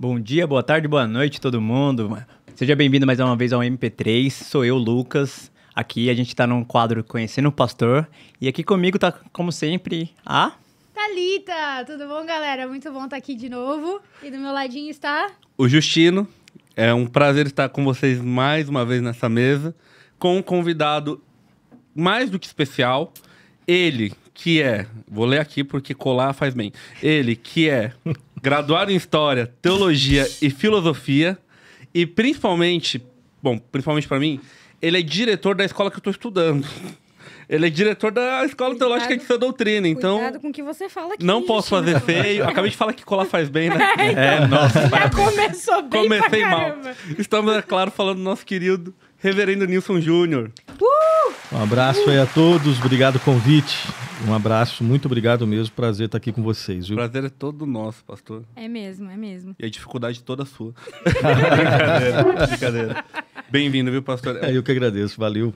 Bom dia, boa tarde, boa noite todo mundo. Seja bem-vindo mais uma vez ao MP3. Sou eu, Lucas. Aqui a gente está num quadro Conhecendo o Pastor. E aqui comigo está, como sempre, a. Thalita! Tudo bom, galera? Muito bom estar tá aqui de novo. E do meu ladinho está. O Justino. É um prazer estar com vocês mais uma vez nessa mesa. Com um convidado mais do que especial. Ele, que é. Vou ler aqui porque colar faz bem. Ele, que é graduado em História, Teologia e Filosofia. E principalmente, bom, principalmente para mim, ele é diretor da escola que eu estou estudando. Ele é diretor da Escola cuidado, Teológica de Sua Doutrina, então... Cuidado com o que você fala aqui. Não posso fazer não. feio. Acabei de falar que colar faz bem, né? É, então, é nossa. Já começou bem Comecei mal. Estamos, é claro, falando do nosso querido reverendo Nilson Júnior. Uh! Um abraço uh! aí a todos. Obrigado o convite. Um abraço, muito obrigado mesmo. Prazer estar aqui com vocês. Viu? O prazer é todo nosso, pastor. É mesmo, é mesmo. E a dificuldade toda sua. brincadeira, brincadeira. Bem-vindo, viu, pastor? É, eu que agradeço, valeu.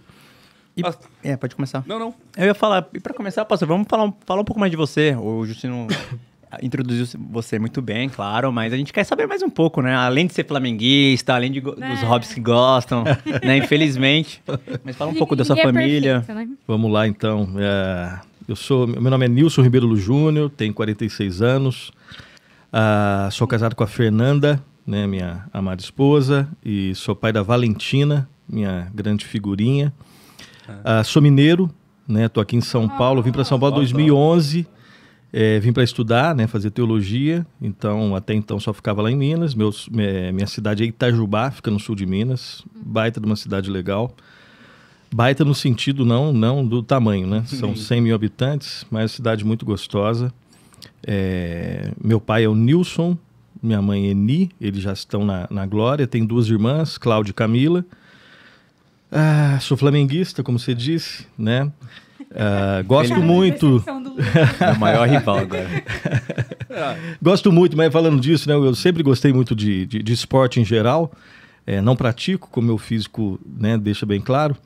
E, ah. é, pode começar. Não, não. Eu ia falar, e para começar, pastor, vamos falar, falar um pouco mais de você. O Justino introduziu você muito bem, claro, mas a gente quer saber mais um pouco, né? Além de ser flamenguista, além de é. dos hobbies que gostam, né? Infelizmente. Mas fala um pouco da sua é família. É perfeito, né? Vamos lá, então. É... Eu sou, meu nome é Nilson Ribeiro Júnior, tenho 46 anos. Ah, sou casado com a Fernanda, né, minha amada esposa, e sou pai da Valentina, minha grande figurinha. Ah. Ah, sou mineiro, né? Tô aqui em São Paulo, vim para São Paulo em 2011. É, tá. eh, vim para estudar, né, fazer teologia, então até então só ficava lá em Minas. Meus, minha, eh, minha cidade é Itajubá, fica no sul de Minas, uhum. baita de uma cidade legal. Baita no sentido não, não do tamanho, né? São 100 mil habitantes, mas é cidade muito gostosa. É, meu pai é o Nilson, minha mãe é Eni, eles já estão na, na glória. Tem duas irmãs, Cláudia e Camila. Ah, sou flamenguista, como você disse, né? Ah, gosto Ele muito. É o maior rival agora. gosto muito, mas falando disso, né, eu sempre gostei muito de, de, de esporte em geral. É, não pratico, como meu físico né, deixa bem claro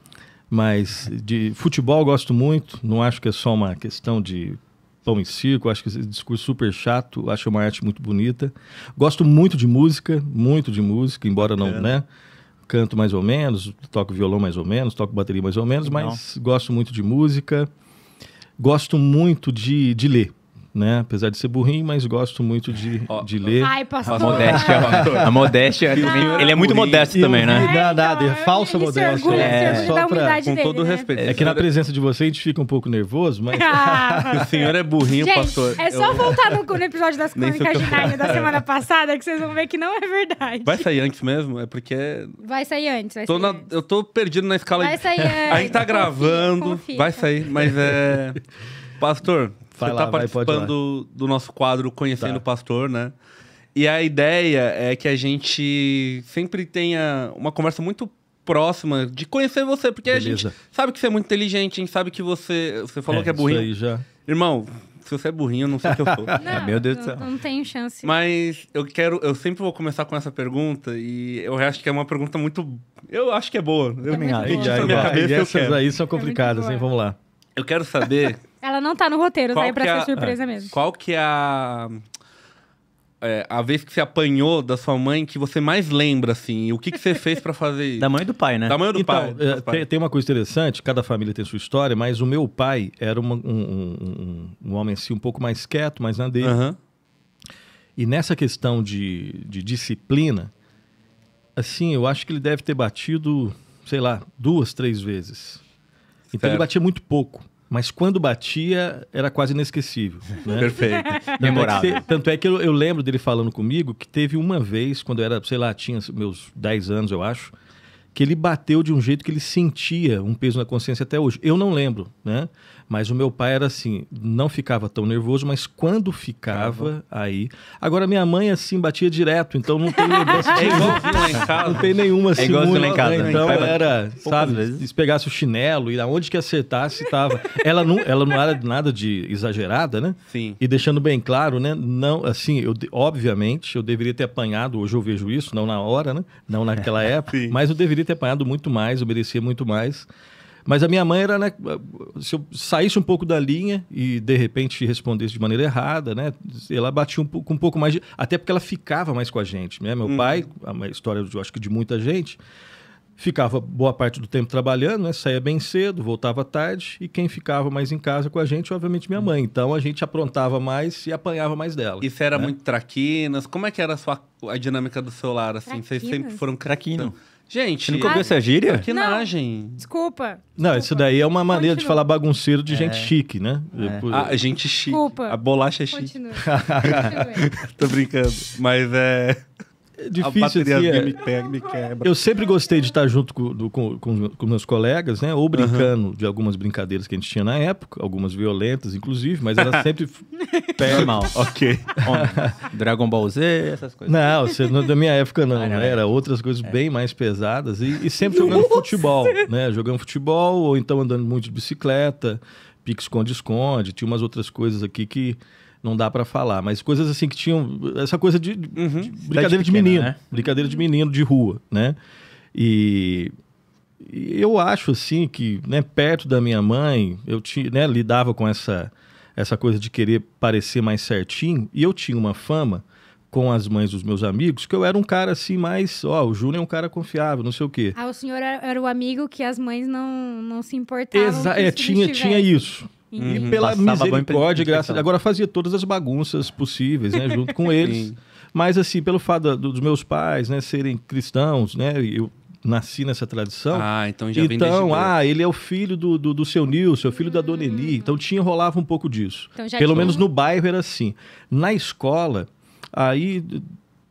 mas de futebol gosto muito, não acho que é só uma questão de pão e circo, acho que esse discurso super chato, acho é uma arte muito bonita. Gosto muito de música, muito de música, embora é. não, né? Canto mais ou menos, toco violão mais ou menos, toco bateria mais ou menos, mas não. gosto muito de música. Gosto muito de, de ler né? Apesar de ser burrinho, mas gosto muito de, oh, de ler. Ai, pastor. A modéstia. a modéstia. ele é muito modesto também, né? É, nada, é falsa modéstia. Orgulho, é, só pra, com dele, todo né? respeito. É que na presença de você a gente fica um pouco nervoso, mas... Ah, o senhor é burrinho, gente, pastor. é só eu... voltar no, no, episódio das Crônicas de Nine da é. semana passada que vocês vão ver que não é verdade. Vai sair antes mesmo? É porque... É- vai sair antes, vai tô sair na, antes. Eu tô perdido na escala... Vai sair antes. A gente tá gravando. Confia, confia, vai sair, mas é... Pastor, Vai você está participando vai, do nosso quadro Conhecendo tá. o Pastor, né? E a ideia é que a gente sempre tenha uma conversa muito próxima de conhecer você, porque Beleza. a gente sabe que você é muito inteligente, a gente sabe que você. Você falou é, que é burrinho. Isso aí já. Irmão, se você é burrinho, eu não sei o que eu sou. Não, é, Meu Deus do céu. Não tenho chance. Mas eu quero. Eu sempre vou começar com essa pergunta, e eu acho que é uma pergunta muito. Eu acho que é boa. É é eu também acho. Minha cabeça, e essas aí são complicadas, é hein? Vamos lá. Eu quero saber ela não tá no roteiro, tá aí pra é ser a... surpresa é. mesmo. Qual que é a... É, a vez que você apanhou da sua mãe que você mais lembra, assim? O que, que você fez para fazer isso? Da mãe do pai, né? Da mãe do então, é, pai. Tem, uma coisa interessante, cada família tem sua história, mas o meu pai era uma, um, um, um, homem assim um pouco mais quieto, mais na dele. Uhum. E nessa questão de, de disciplina, assim, eu acho que ele deve ter batido, sei lá, duas, três vezes. Então certo. ele batia muito pouco mas quando batia era quase inesquecível. Né? Perfeito. É Memorável. É tanto é que eu, eu, lembro dele falando comigo que teve uma vez, quando eu era, sei lá, tinha meus 10 anos, eu acho, que ele bateu de um jeito que ele sentia um peso na consciência até hoje. Eu não lembro, né? Mas o meu pai era assim, não ficava tão nervoso, mas quando ficava, ah, aí. Agora minha mãe assim batia direto, então não tem negócio. é lá em casa. Não tem nenhuma assim. É igualzinho lá em casa. Né? Então pai, era, sabe, se pegasse o chinelo e aonde que acertasse, tava. ela não, ela não era nada de exagerada, né? Sim. E deixando bem claro, né? Não, assim, eu obviamente eu deveria ter apanhado, hoje eu vejo isso, não na hora, né? Não naquela época, Sim. mas eu deveria ter apanhado muito mais, eu merecia muito mais. Mas a minha mãe era, né? Se eu saísse um pouco da linha e de repente respondesse de maneira errada, né? Ela batia um, com um pouco mais de. Até porque ela ficava mais com a gente, né? Meu pai, uhum. a história, eu acho que de muita gente, ficava boa parte do tempo trabalhando, né? Saía bem cedo, voltava tarde, e quem ficava mais em casa com a gente, obviamente, minha mãe. Então a gente aprontava mais e apanhava mais dela. E você era né? muito traquinas? Como é que era a, sua, a dinâmica do seu lar, assim? Traquinas. Vocês sempre foram craquino? Então, Gente, Você nunca ouviu essa gíria? Que nagem. Desculpa. Não, isso daí é uma maneira Continua. de falar bagunceiro de é. gente chique, né? É. Por- Ah, gente chique. Desculpa. A bolacha é chique. Continua. Tô brincando. Mas é. É difícil. A bateria assim, é... me, pega, me quebra. Eu sempre gostei de estar junto com, do, com, com, meus colegas, né? Ou brincando uhum. de algumas brincadeiras que a gente tinha na época, algumas violentas, inclusive, mas era sempre pé mal. ok. Dragon Ball Z, essas coisas. Não, você, da minha época não. Ah, não né? era é. outras coisas é. bem mais pesadas e, e sempre jogando Nossa. futebol, né? Jogando futebol ou então andando muito de bicicleta, pique esconde-esconde, tinha umas outras coisas aqui que não dá para falar, mas coisas assim que tinham essa coisa de, uhum. de brincadeira de, pequena, de menino, né? brincadeira de menino de rua, né? E, e eu acho assim que, né, perto da minha mãe, eu tinha, né, lidava com essa essa coisa de querer parecer mais certinho, e eu tinha uma fama com as mães dos meus amigos, que eu era um cara assim mais, ó, o Júnior é um cara confiável, não sei o quê. Ah, o senhor era, era o amigo que as mães não, não se importavam. Exa é, tinha, tinha isso, Uhum. E pela misericórdia e graça. Agora fazia todas as bagunças possíveis, né? Junto com eles. Sim. Mas, assim, pelo fato dos meus pais, né? Serem cristãos, né? Eu nasci nessa tradição. Ah, então já vem Então, ah, ele é o filho do, do, do seu Nilson, é o filho hum. da dona Eli. Hum. Então tinha, rolava um pouco disso. Então, Pelo tinha... menos no bairro era assim. Na escola, aí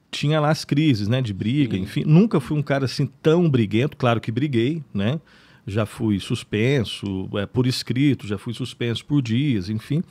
tinha lá as crises, né? De briga, Sim. enfim. Nunca fui um cara assim tão briguento. Claro que briguei, né? já fui suspenso é, por escrito, já fui suspenso por dias, enfim.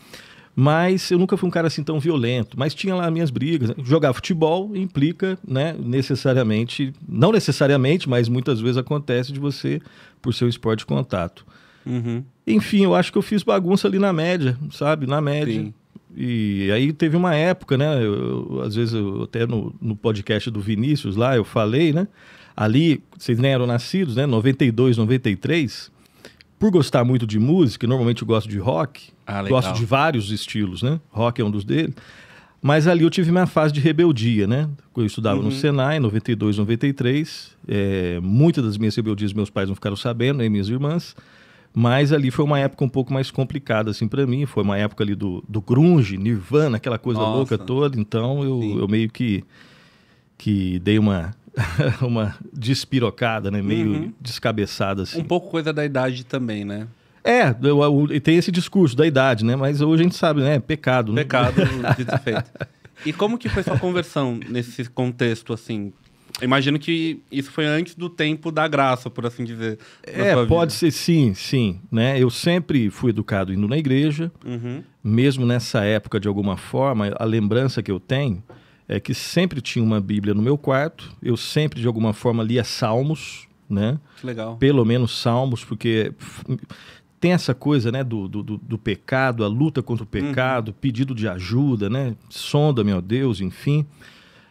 Mas eu nunca fui um cara assim tão violento. Mas tinha lá minhas brigas. Jogar futebol implica, né, necessariamente, não necessariamente, mas muitas vezes acontece de você, por seu esporte de contato. Uhum. Enfim, eu acho que eu fiz bagunça ali na média, sabe? Na média. Sim. E aí teve uma época, né? Eu, eu, às vezes eu, até no, no podcast do Vinícius lá eu falei, né? ali, vocês nem eram nascidos, né? 92, 93. Por gostar muito de música, normalmente eu gosto de rock, ah, gosto de vários estilos, né? Rock é um dos deles. Mas ali eu tive minha fase de rebeldia, né? Eu estudava uhum. no Senai, 92, 93. É, muitas das minhas rebeldias meus pais não ficaram sabendo, nem minhas irmãs. Mas ali foi uma época um pouco mais complicada, assim, para mim. Foi uma época ali do, do grunge, Nirvana, aquela coisa Nossa. louca toda. Então eu, eu meio que, que dei uma uma despirocada, né? Meio uhum. descabeçada, assim. Um pouco coisa da idade também, né? É, e tem esse discurso da idade, né? Mas hoje a gente sabe, né? É pecado. Né? Pecado, dito feito. E como que foi sua conversão nesse contexto, assim? Imagino que isso foi antes do tempo da graça, por assim dizer. É, pode ser, sim, sim. Né? Eu sempre fui educado indo na igreja, uhum. mesmo nessa época, de alguma forma, a lembrança que eu tenho é que sempre tinha uma Bíblia no meu quarto, eu sempre de alguma forma lia Salmos, né? Que legal. Pelo menos Salmos, porque tem essa coisa, né, do, do, do pecado, a luta contra o uhum. pecado, pedido de ajuda, né? Sonda, meu Deus, enfim.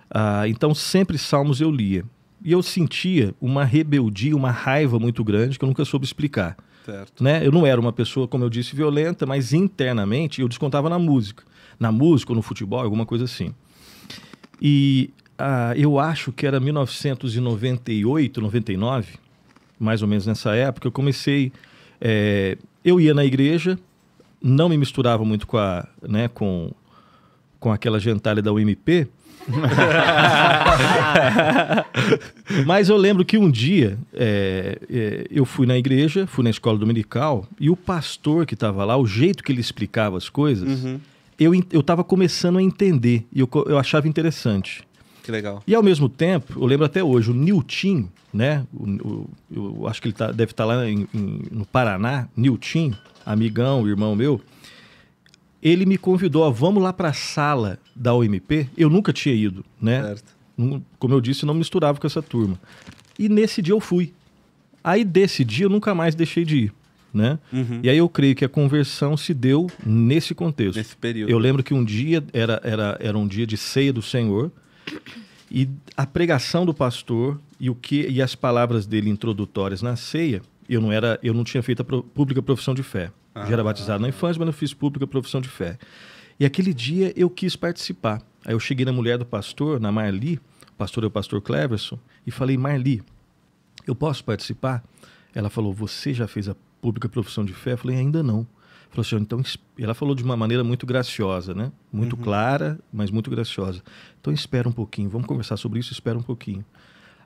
Ah, então sempre Salmos eu lia. E eu sentia uma rebeldia, uma raiva muito grande que eu nunca soube explicar. Certo. Né? Eu não era uma pessoa, como eu disse, violenta, mas internamente eu descontava na música. Na música ou no futebol, alguma coisa assim. E ah, eu acho que era 1998, 99, mais ou menos nessa época, eu comecei. É, eu ia na igreja, não me misturava muito com, a, né, com, com aquela gentalha da UMP. Mas eu lembro que um dia é, é, eu fui na igreja, fui na escola dominical, e o pastor que estava lá, o jeito que ele explicava as coisas. Uhum eu estava começando a entender e eu, eu achava interessante. Que legal. E ao mesmo tempo, eu lembro até hoje, o Nilton, né? O, o, eu acho que ele tá, deve estar tá lá em, em, no Paraná, Nilton, amigão, irmão meu. Ele me convidou, ó, vamos lá para a sala da OMP. Eu nunca tinha ido, né? Certo. Como eu disse, não misturava com essa turma. E nesse dia eu fui. Aí desse dia eu nunca mais deixei de ir né? Uhum. E aí eu creio que a conversão se deu nesse contexto. Nesse período. Eu lembro que um dia era, era, era um dia de ceia do Senhor e a pregação do pastor e o que e as palavras dele introdutórias na ceia, eu não era eu não tinha feito a pro, pública profissão de fé. Ah, já era ah. batizado ah, na infância, mas não fiz pública profissão de fé. E aquele dia eu quis participar. Aí eu cheguei na mulher do pastor, na Marli, o pastor é o pastor Cleverson, e falei: "Marli, eu posso participar?" Ela falou: "Você já fez a pública profissão de fé? Eu falei, ainda não. Falou assim, então, ela falou de uma maneira muito graciosa, né? Muito uhum. clara, mas muito graciosa. Então espera um pouquinho, vamos conversar sobre isso, espera um pouquinho.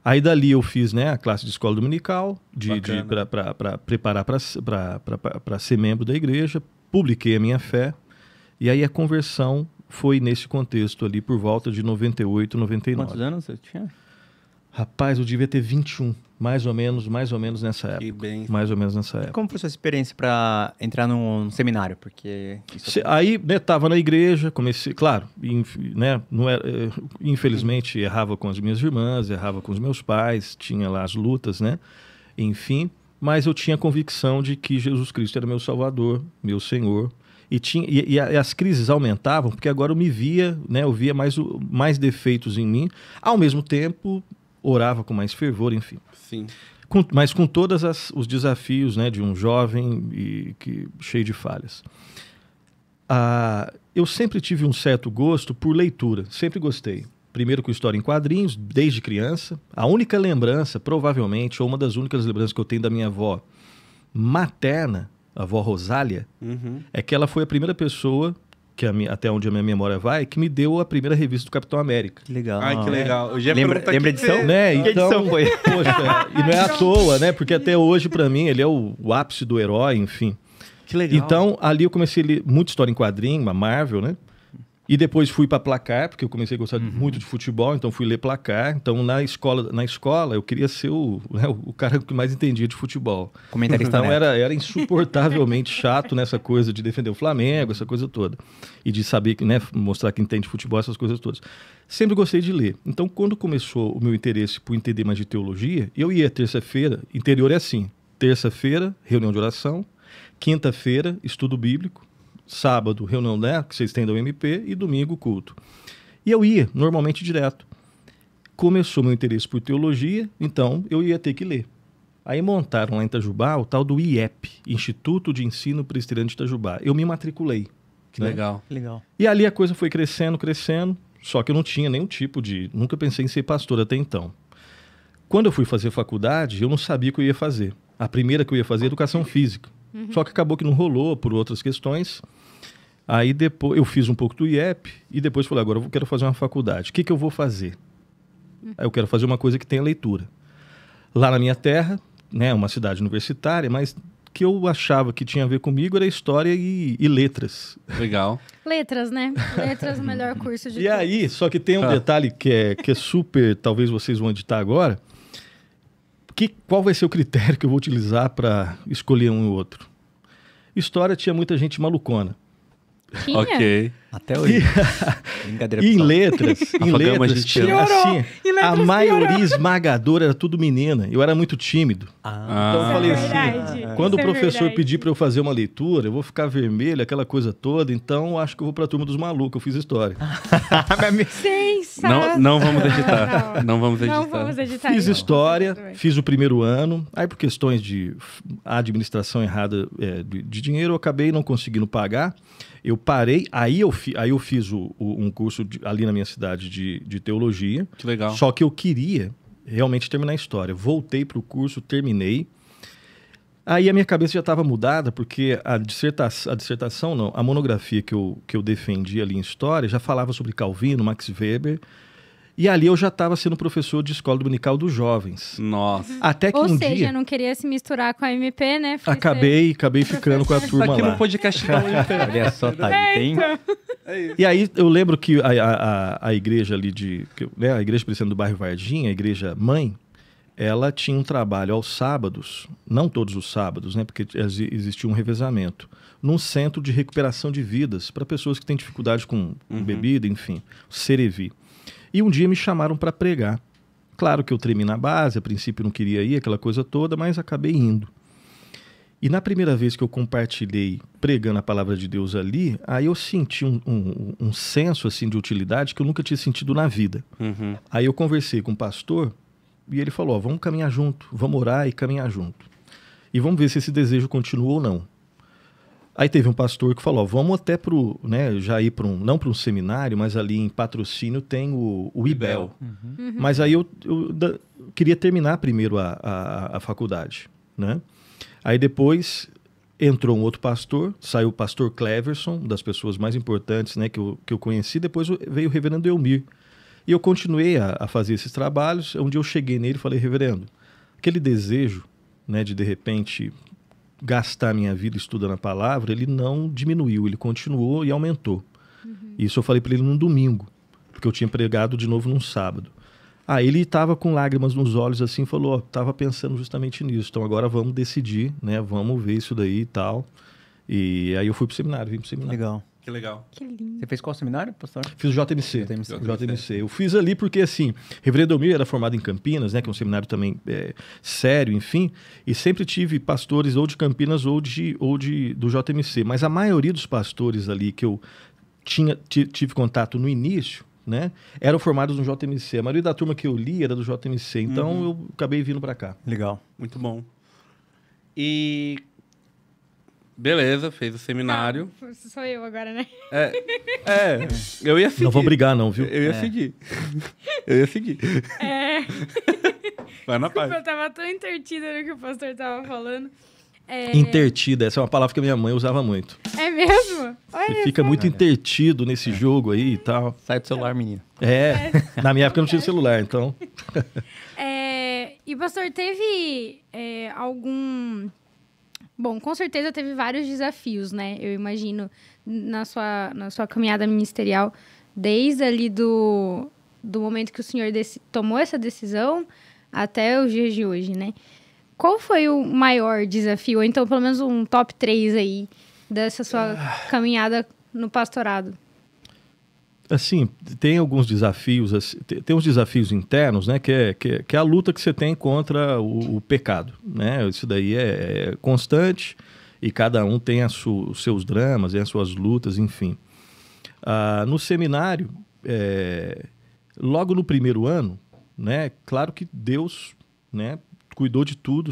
Aí dali eu fiz né, a classe de escola dominical, de, de para preparar para ser membro da igreja, publiquei a minha fé, e aí a conversão foi nesse contexto ali por volta de 98, 99. Quantos anos você tinha? Rapaz, eu devia ter 21, mais ou menos, mais ou menos nessa época. Que bem. Mais ou menos nessa época. E como foi sua experiência para entrar num, num, seminário? Porque aí, né, tava na igreja, comecei, claro, inf, né, não era, eh, infelizmente uhum. errava com as minhas irmãs, errava com os meus pais, tinha lá as lutas, né? Enfim, mas eu tinha a convicção de que Jesus Cristo era meu salvador, meu Senhor. E, tinha, e, e, as crises aumentavam porque agora eu me via, né, eu via mais, mais defeitos em mim. Ao mesmo tempo, orava com mais fervor, enfim. Sim. Com, mas com todos os desafios né, de um jovem e, que, cheio de falhas. Ah, eu sempre tive um certo gosto por leitura, sempre gostei. Primeiro com história em quadrinhos, desde criança. A única lembrança, provavelmente, ou uma das únicas lembranças que eu tenho da minha avó materna, a avó Rosália, uhum. é que ela foi a primeira pessoa que minha, até onde a minha memória vai, que me deu a primeira revista do Capitão América. Que legal. Ai, que legal. lembra lembra edição? Né? Então, que edição é né, então, foi? Poxa, e não é à toa, né? Porque até hoje, para mim, ele é o, o, ápice do herói, enfim. Que legal. Então, ali eu comecei a ler muita história em quadrinho, a Marvel, né? E depois fui para placar, porque eu comecei a gostar uhum. muito de futebol, então fui ler placar. Então na escola, na escola eu queria ser o, né, o cara que mais entendia de futebol. Comentarista. Então era, era insuportavelmente chato nessa coisa de defender o Flamengo, essa coisa toda. E de saber, né, mostrar que entende futebol, essas coisas todas. Sempre gostei de ler. Então quando começou o meu interesse por entender mais de teologia, eu ia terça-feira, interior é assim, terça-feira, reunião de oração, quinta-feira, estudo bíblico, sábado, reunião, né, que vocês têm da UMP, e domingo, culto. E eu ia, normalmente, direto. Começou meu interesse por teologia, então eu ia ter que ler. Aí montaram lá em Itajubá o tal do IEP, Instituto de Ensino Presbiteriano de Itajubá. Eu me matriculei. Que né? legal. legal. E ali a coisa foi crescendo, crescendo, só que eu não tinha nenhum tipo de... Nunca pensei em ser pastor até então. Quando eu fui fazer faculdade, eu não sabia o que eu ia fazer. A primeira que eu ia fazer era é Educação Física. Uhum. Só que acabou que não rolou por outras questões. Aí depois eu fiz um pouco do IEP e depois falei, agora eu quero fazer uma faculdade. O que, que eu vou fazer? Aí eu quero fazer uma coisa que tenha leitura. Lá na minha terra, né, uma cidade universitária, mas que eu achava que tinha a ver comigo era história e, e letras. Legal. letras, né? Letras, melhor curso de. E aí, só que tem um ah. detalhe que é, que é super, talvez vocês vão editar agora. Que, qual vai ser o critério que eu vou utilizar para escolher um e outro? História tinha muita gente malucona. Ok. Até hoje. Brincadeira e em letras, assim, em letras, a gente piorou, assim, a maioria piorou. esmagadora era tudo menina. Eu era muito tímido. Ah, então eu é falei é assim, ah, quando o é professor é pedir para eu fazer uma leitura, eu vou ficar vermelho, aquela coisa toda, então acho que eu vou para a turma dos malucos, eu fiz história. não, não vamos editar. Não, não vamos editar. Não vamos editar. Fiz não. história, fiz o primeiro ano, aí por questões de administração errada é, de, de dinheiro, eu acabei não conseguindo pagar. Eu parei, aí eu, fi, aí eu fiz o, o, um curso de, ali na minha cidade de, de teologia. Que legal. Só que eu queria realmente terminar a história. Voltei para o curso, terminei. Aí a minha cabeça já estava mudada, porque a dissertação, a dissertação não, a monografia que eu, que eu defendi ali em história já falava sobre Calvino, Max Weber, e ali eu já estava sendo professor de escola dominical dos jovens. Nossa. Até que Ou um seja, dia... não queria se misturar com a MP, né? acabei, acabei ficando com a turma Aqui lá. Aqui no podcast da Olha só, tá aí, é, tem... Então. É e aí eu lembro que a, a, a igreja ali de... Né, a igreja presbiteriana do bairro Varginha, a igreja mãe, ela tinha um trabalho aos sábados, não todos os sábados, né, porque existia um revezamento, num centro de recuperação de vidas para pessoas que têm dificuldade com uhum. bebida, enfim, Cerevi. E um dia me chamaram para pregar. Claro que eu tremi na base, a princípio não queria ir, aquela coisa toda, mas acabei indo. E na primeira vez que eu compartilhei pregando a palavra de Deus ali, aí eu senti um, um, um senso assim de utilidade que eu nunca tinha sentido na vida. Uhum. Aí eu conversei com o pastor e ele falou: vamos caminhar junto, vamos orar e caminhar junto. E vamos ver se esse desejo continua ou não. Aí teve um pastor que falou: vamos até pro, né, já ir para um, não para um seminário, mas ali em patrocínio tem o, o IBEL. Uhum. uhum. Mas aí eu, eu da, queria terminar primeiro a, a, a, faculdade, né? Aí depois entrou um outro pastor, saiu o pastor Cleverson, das pessoas mais importantes, né, que eu, que eu conheci. Depois veio o reverendo Elmir. E eu continuei a, a fazer esses trabalhos, onde eu cheguei nele e falei: reverendo, aquele desejo né, de de repente gastar minha vida estudando a palavra, ele não diminuiu, ele continuou e aumentou. Uhum. Isso eu falei para ele num domingo, porque eu tinha pregado de novo num sábado. Aí ah, ele estava com lágrimas nos olhos assim, falou, ó, oh, estava pensando justamente nisso. Então agora vamos decidir, né? Vamos ver isso daí e tal. E aí eu fui pro seminário, vim pro seminário. Legal. Que legal. Que lindo. Você fez qual seminário, pastor? Fiz o JMC. JMC. JMC. Eu fiz ali porque, assim, Reverendo Almir era formado em Campinas, né? Que é um seminário também é, sério, enfim. E sempre tive pastores ou de Campinas ou, de, ou de, do JMC. Mas a maioria dos pastores ali que eu tinha, tive contato no início, né? Eram formados no JMC. A maioria da turma que eu li era do JMC, então uhum. eu acabei vindo para cá. Legal. Muito bom. E Beleza, fez o seminário. Ah, sou eu agora, né? É, é, eu ia seguir. Não vou brigar, não, viu? Eu ia é. seguir. Eu ia seguir. É. Vai na paz. Eu tava tão intertida no que o pastor tava falando. É... Intertida, essa é uma palavra que a minha mãe usava muito. É mesmo? Olha Você fica muito intertido nesse é. jogo aí e tal. Sai do celular, menina. É, na minha época eu não tinha é. celular, então. É, e, pastor, teve é, algum Bom, com certeza teve vários desafios, né? Eu imagino na sua, na sua caminhada ministerial, desde ali do, do momento que o senhor desse, tomou essa decisão até os dias de hoje, né? Qual foi o maior desafio, ou então pelo menos um top 3 aí, dessa sua ah. caminhada no pastorado? assim, tem alguns desafios, assim, tem uns desafios internos, né? Que é, que é, que é a luta que você tem contra o, o pecado, né? Isso daí é, é, constante e cada um tem os seus dramas e as suas lutas, enfim. Ah, no seminário, é, logo no primeiro ano, né? Claro que Deus, né? Cuidou de tudo,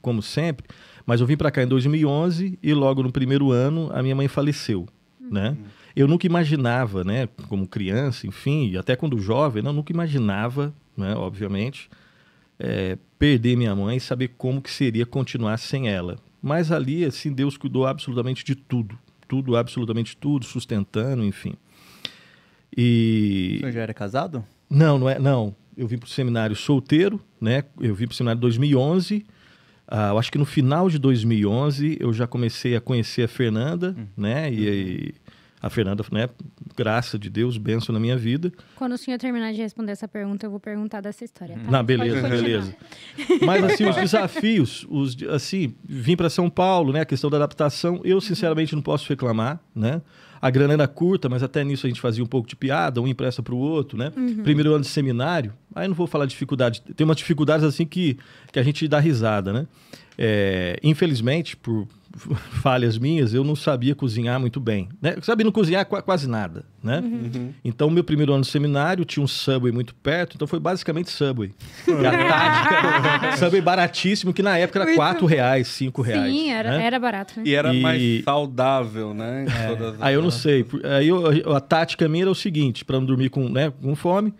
como sempre, mas eu vim para cá em 2011 e logo no primeiro ano a minha mãe faleceu, né? uhum. né? eu nunca imaginava, né, como criança, enfim, e até quando jovem, não, né, nunca imaginava, né, obviamente, é, perder minha mãe e saber como que seria continuar sem ela. Mas ali, assim, Deus cuidou absolutamente de tudo, tudo, absolutamente tudo, sustentando, enfim. E... Você já era casado? Não, não é, não. Eu vim para o seminário solteiro, né? Eu vim para o seminário em 2011. Ah, eu acho que no final de 2011 eu já comecei a conhecer a Fernanda, hum. né? E, e uhum a Fernanda, né, graça de Deus, benção na minha vida. Quando o senhor terminar de responder essa pergunta, eu vou perguntar dessa história. Tá? Na beleza, beleza. Mas assim, os desafios, os assim, vim para São Paulo, né, a questão da adaptação, eu uhum. sinceramente não posso reclamar, né? A grana era curta, mas até nisso a gente fazia um pouco de piada, um empresta para o outro, né? Uhum. Primeiro ano de seminário, aí não vou falar de dificuldade. Tem umas dificuldades assim que, que a gente dá risada, né? É, infelizmente, por falhas minhas, eu não sabia cozinhar muito bem. Né? sabia não cozinhar quase nada, né? Uhum. Uhum. uhum. Então, meu primeiro ano de seminário tinha um Subway muito perto, então foi basicamente Subway. Uhum. a tática, Subway baratíssimo, que na época era 4 reais, 5 reais. Sim, era, né? era barato. Né? E era e... mais saudável, né? É. Aí ah, eu não sei. Aí eu, a tática minha era o seguinte, para não dormir com, né, com fome,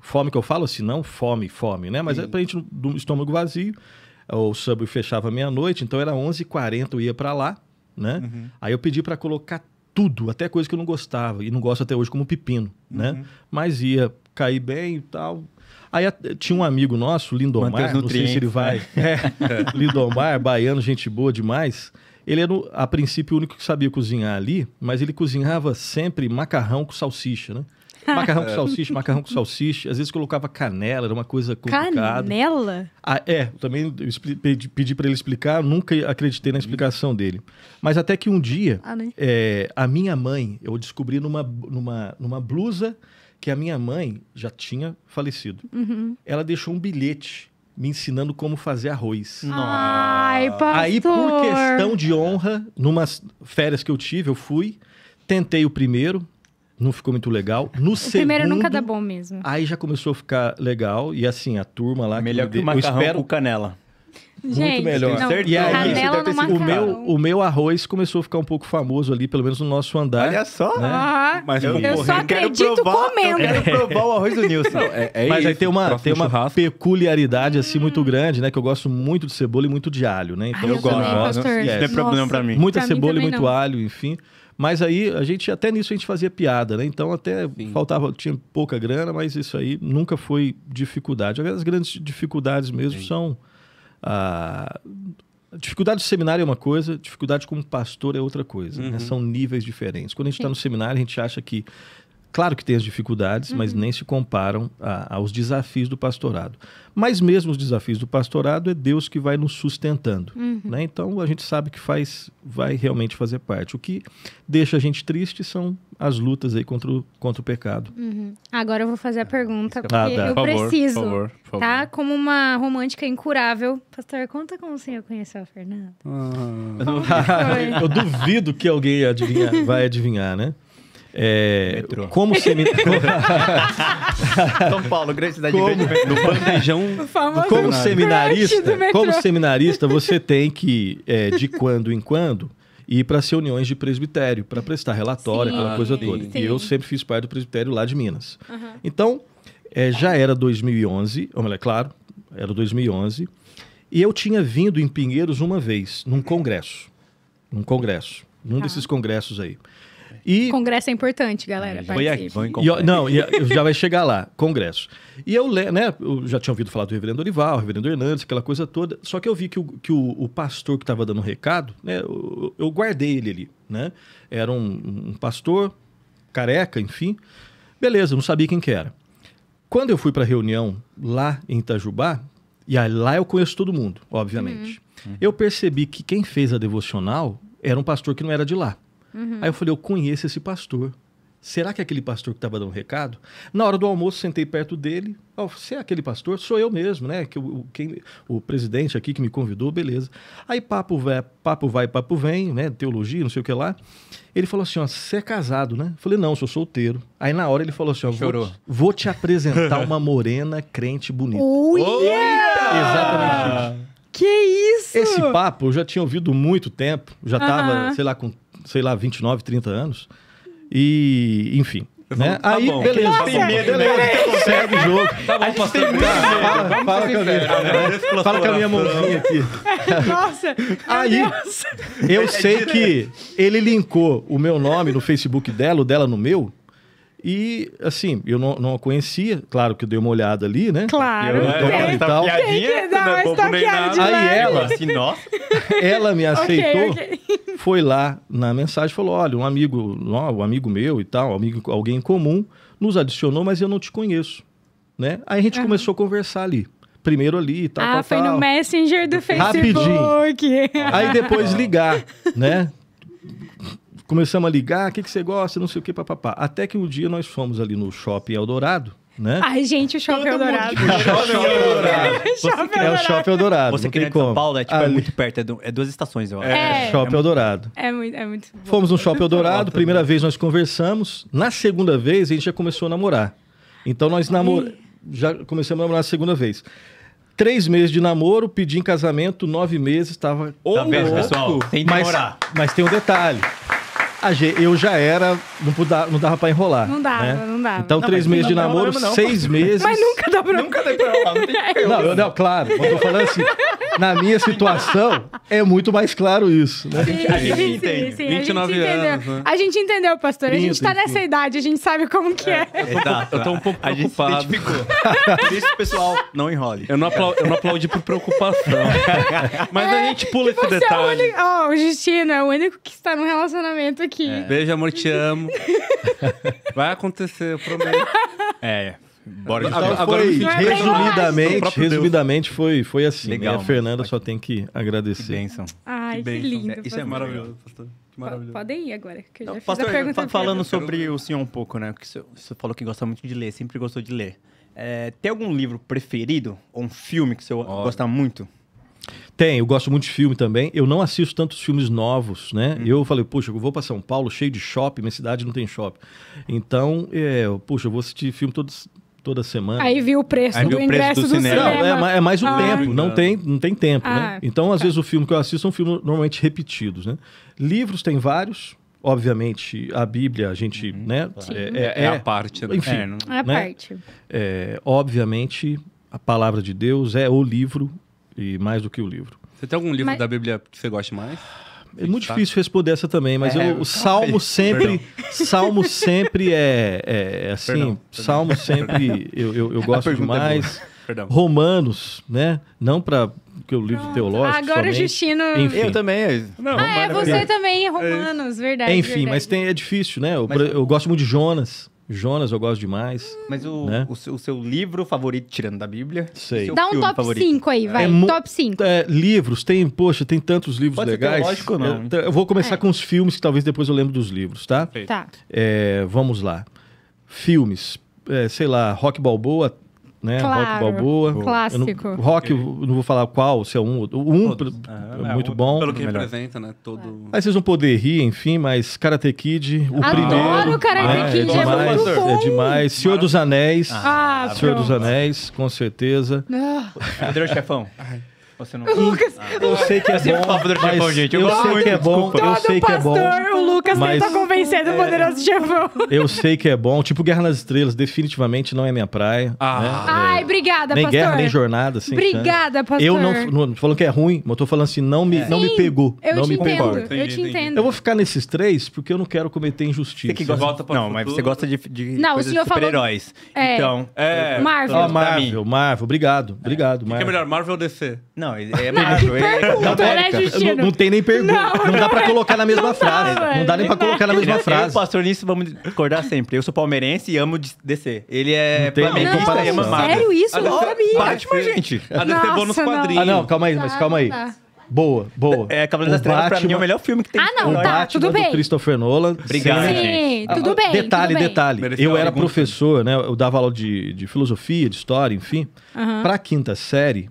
fome que eu falo assim, não fome, fome, né? Mas é Sim. é pra gente do estômago vazio o subway fechava meia-noite, então era 11h40, eu ia para lá, né? Uhum. Aí eu pedi para colocar tudo, até coisa que eu não gostava, e não gosto até hoje, como pepino, né? uhum. né? Mas ia cair bem e tal. Aí tinha um amigo nosso, Lindomar, não sei se ele vai. Né? É, Lindomar, baiano, gente boa demais. Ele era, a princípio, o único que sabia cozinhar ali, mas ele cozinhava sempre macarrão com salsicha, né? Macarrão com é. salsicha, macarrão com salsicha. Às vezes colocava canela, era uma coisa complicada. Canela? Ah, é, também pedi, pedi para ele explicar, nunca acreditei na explicação dele. Mas até que um dia, ah, né? é, a minha mãe, eu descobri numa, numa, numa blusa que a minha mãe já tinha falecido. Uhum. Ela deixou um bilhete me ensinando como fazer arroz. Ai, pastor. Aí, por questão de honra, numas férias que eu tive, eu fui, tentei o primeiro, não ficou muito legal. No o segundo, primeiro nunca dá bom mesmo. Aí já começou a ficar legal. E assim, a turma lá... Melhor que, que o macarrão espero... com canela. Muito melhor. Não, e aí, o meu, o meu arroz começou a ficar um pouco famoso ali, pelo menos no nosso andar. Olha só! Né? Ah, mas eu, eu só acredito quero provar, comendo. Eu quero provar o arroz do Nilson. é, é mas isso, aí tem uma, tem uma peculiaridade assim muito grande, né? Que eu gosto muito de cebola e muito de alho, né? Então, Ai, eu, eu gosto. Não é problema para mim. Muita pra cebola mim e muito não. alho, enfim. Mas aí a gente até nisso a gente fazia piada, né? Então até Sim. faltava, tinha pouca grana, mas isso aí nunca foi dificuldade. As grandes dificuldades mesmo Sim. são a ah, dificuldade do seminário é uma coisa, dificuldade como pastor é outra coisa. Né? Uhum. Né? São níveis diferentes. Quando a gente está no seminário, a gente acha que Claro que tem as dificuldades, uhum. mas nem se comparam a, aos desafios do pastorado. Mas mesmo os desafios do pastorado é Deus que vai nos sustentando. Uhum. Né? Então a gente sabe que faz, vai realmente fazer parte. O que deixa a gente triste são as lutas aí contra o, contra o pecado. Uhum. Agora eu vou fazer a é. pergunta, ah, porque ah, eu por preciso. favor, por favor. Tá? Como uma romântica incurável. Pastor, conta como o senhor conheceu a Fernanda. Ah. Eu duvido que alguém adivinha, vai adivinhar, né? É, como São Paulo, grande cidade como, grande. No bandejão. Como seminarista, como seminarista, você tem que, é, de quando em quando, ir para as reuniões de presbitério, para prestar relatório, sim, aquela coisa sim, toda. Sim. E eu sempre fiz parte do presbitério lá de Minas. Uhum. Então, é, já era 2011, ou melhor, é claro, era 2011, e eu tinha vindo em Pinheiros uma vez, num congresso. Num congresso. Num tá. desses congressos aí. E... Congresso é importante, galera. Foi aqui. E, não, já vai chegar lá, congresso. E eu, né, eu já tinha ouvido falar do reverendo Olival, reverendo Hernandes, aquela coisa toda. Só que eu vi que o, que o, o pastor que estava dando o um recado, né, eu, eu, guardei ele ali. Né? Era um, um pastor, careca, enfim. Beleza, não sabia quem que era. Quando eu fui para a reunião lá em Itajubá, e aí, lá eu conheço todo mundo, obviamente. Uhum. Eu percebi que quem fez a devocional era um pastor que não era de lá. Uhum. Aí eu falei, eu conheço esse pastor. Será que é aquele pastor que estava dando um recado? Na hora do almoço, sentei perto dele. Oh, você é aquele pastor? Sou eu mesmo, né? Que o, quem, o presidente aqui que me convidou, beleza. Aí papo vai, papo vai, papo vem, né? Teologia, não sei o que lá. Ele falou assim, ó, você é casado, né? Falei, não, sou solteiro. Aí na hora ele falou assim, ó, vou, vou, te apresentar uma morena crente bonita. Oh, yeah! Exatamente isso. Que isso! Esse papo eu já tinha ouvido muito tempo. Já estava, uh -huh. sei lá, com sei lá, 29, 30 anos. E, enfim. Né? Tá aí, bom. beleza. Nossa, tem medo, beleza. Né? Segue o jogo. Tá bom, a gente tem medo. Fala, né? Né? fala, com a minha, né? fala com a minha mãozinha aqui. Nossa. aí, eu sei que ele linkou o meu nome no Facebook dela, o dela no meu, e, assim, eu não, não a conhecia, claro que eu dei uma olhada ali, né? Claro. Eu, é, e tal. Tem, que dar uma né? stalkeada tá Aí ela, assim, nossa. ela me aceitou, okay, okay. foi lá na mensagem falou, olha, um amigo, um amigo meu e tal, amigo, alguém em comum, nos adicionou, mas eu não te conheço, né? Aí a gente uhum. começou a conversar ali. Primeiro ali e tal, Ah, tal, foi tal. no Messenger do Facebook. Rapidinho. Aí depois ligar, né? começamos a ligar, o que, que você gosta, não sei o que, papapá. Até que um dia nós fomos ali no Shopping Eldorado, né? Ai, gente, o Shopping Eldorado. O Shopping Eldorado. é o Shopping Eldorado. Você que é São Paulo, é, tipo, é muito perto, é, do, é, duas estações, eu acho. É, é Shopping é Eldorado. É muito, é muito Fomos no é Shopping Eldorado, primeira vez nós conversamos. Na segunda vez, a gente já começou a namorar. Então, nós namor... já começamos a namorar a segunda vez. Três meses de namoro, pedi em casamento, nove meses, estava... Tá vendo, pessoal? Tem que mas, namorar. Mas tem um detalhe. A eu já era, não, dava, não dava pra enrolar. Não dava, né? não dava. Então, não, três meses de namoro, problema, seis meses. Mas nunca dá pra Nunca dá pra enrolar, não tem Não, eu, não claro. Eu tô falando assim, na minha situação, é muito mais claro isso. Né? Sim, a gente sim, entende. Sim, 29 a gente entendeu. anos. Né? A gente entendeu, pastor. a gente tá nessa idade, a gente sabe como que é. é. Eu, tô, eu tô um pouco a preocupado. Gente Por pessoal, não enrole. Eu não, apla eu não aplaudi por preocupação. Mas é, a gente pula esse detalhe. É o, único... o Justino é o único que está no relacionamento aqui. É. Beijo, amor, te amo. Vai acontecer, eu prometo. É, é. Bora de então, agora foi, resumidamente, resumidamente foi, foi assim. Legal, e a Fernanda mano. só tem que agradecer. Que bênção. Ai, que, bênção. que lindo. É, isso é maravilhoso, pastor. Podem ir agora, que eu já Não, fiz pastor, a pergunta. Falando sobre o senhor um pouco, né? Que você falou que gosta muito de ler, sempre gostou de ler. É, tem algum livro preferido ou um filme que o senhor gosta muito? Tem, eu gosto muito de filme também. Eu não assisto tantos filmes novos, né? Hum. Eu falei, puxa, eu vou para São Paulo, cheio de shopping, minha cidade não tem shopping. Então, é, puxa, eu vou assistir filme todos toda semana. Aí viu o preço aí do o ingresso preço do, do, cinema. cinema. É, é, mais o ah. tempo, não tem, não tem tempo, né? ah, né? Então, às tá. vezes, o filme que eu assisto são filmes normalmente repetidos, né? Livros tem vários, obviamente a Bíblia a gente uhum, né é, é, é, a é parte né? enfim é, não... é a né? parte é, obviamente a palavra de Deus é o livro e mais do que o livro você tem algum livro Mas... da Bíblia que você gosta mais é muito tá? difícil responder essa também, mas é, eu, o salmo sempre, salmo sempre é, é assim, perdão, perdão. salmo sempre eu, eu, eu gosto é demais. É Romanos, né? Não para que ah, o livro teológico. Agora somente. o Justino. Enfim. Eu também. É. Não, ah, é, é você é. também, Romanos, verdade. Enfim, verdade. mas tem, é difícil, né? Eu, mas... eu gosto muito de Jonas. Jonas eu gosto demais. Mas o, né? o, seu, o, seu, livro favorito, tirando da Bíblia? Sei. Dá um top 5 aí, é vai. É, top 5. É, livros, tem, poxa, tem tantos livros Pode legais. Ser lógico, não. Eu, eu, vou começar é. com os filmes, que talvez depois eu lembre dos livros, tá? Perfeito. Tá. É, vamos lá. Filmes. É, sei lá, Rock Balboa, né? Claro, rock Balboa. Clássico. Não, rock, não vou falar qual, se é um ou um, é, é muito é, bom. Pelo que é melhor. representa, né? Todo... É. Aí vocês vão poder rir, enfim, mas Karate Kid, o Adoro primeiro. Adoro Karate né? Kid, é, demais, é, é demais. Senhor dos Anéis. Ah, Senhor pronto. dos Anéis, com certeza. Ah. André Chefão. Você não... Lucas, ah, tá. eu sei que é, é bom, mas Japão, gente. Eu, eu sei que é bom, desculpa. eu sei que é bom. Pastor, o Lucas tá mas... tenta convencer do poderoso é, chefão. Eu sei que é bom, tipo Guerra nas Estrelas, definitivamente não é minha praia. Ah. Né? Ai, é, obrigada, nem pastor. Nem guerra, nem jornada, assim. Obrigada, pastor. Eu não, não falando que é ruim, mas eu tô falando assim, não me, é. não Sim, me pegou, eu não te me entendo, pegou. Eu te entendo. Eu vou ficar nesses três porque eu não quero cometer injustiça. Você que gosta, não, mas você gosta de, de não, coisas super-heróis. Falou... É. Então, é. Marvel. Marvel, Marvel, obrigado, obrigado, Marvel. O que é melhor, Marvel ou DC? Não, não, é, é Marvel. É pergunta, é, né, Não, não tem nem pergunta. Não, não dá pra colocar na mesma frase. Dá, não dá nem pra colocar na mesma frase. Eu, pastor, nisso vamos acordar sempre. Eu sou palmeirense e amo descer. Ele é flamenguista e é Sério isso? Homem! Batman, gente. A DC é bom nos quadrinhos. Ah, não, calma aí, mas calma aí. Boa, boa. É, Cavaleiro das Trevas pra mim é o melhor filme que tem. Ah, não, o tá, Batman tudo bem. do Christopher Nolan. Obrigado, Sim, gente. tudo ah, bem, Detalhe, tudo detalhe. Bem. Eu era professor, né? Eu dava aula de, de filosofia, de história, enfim. Uhum. Pra quinta série,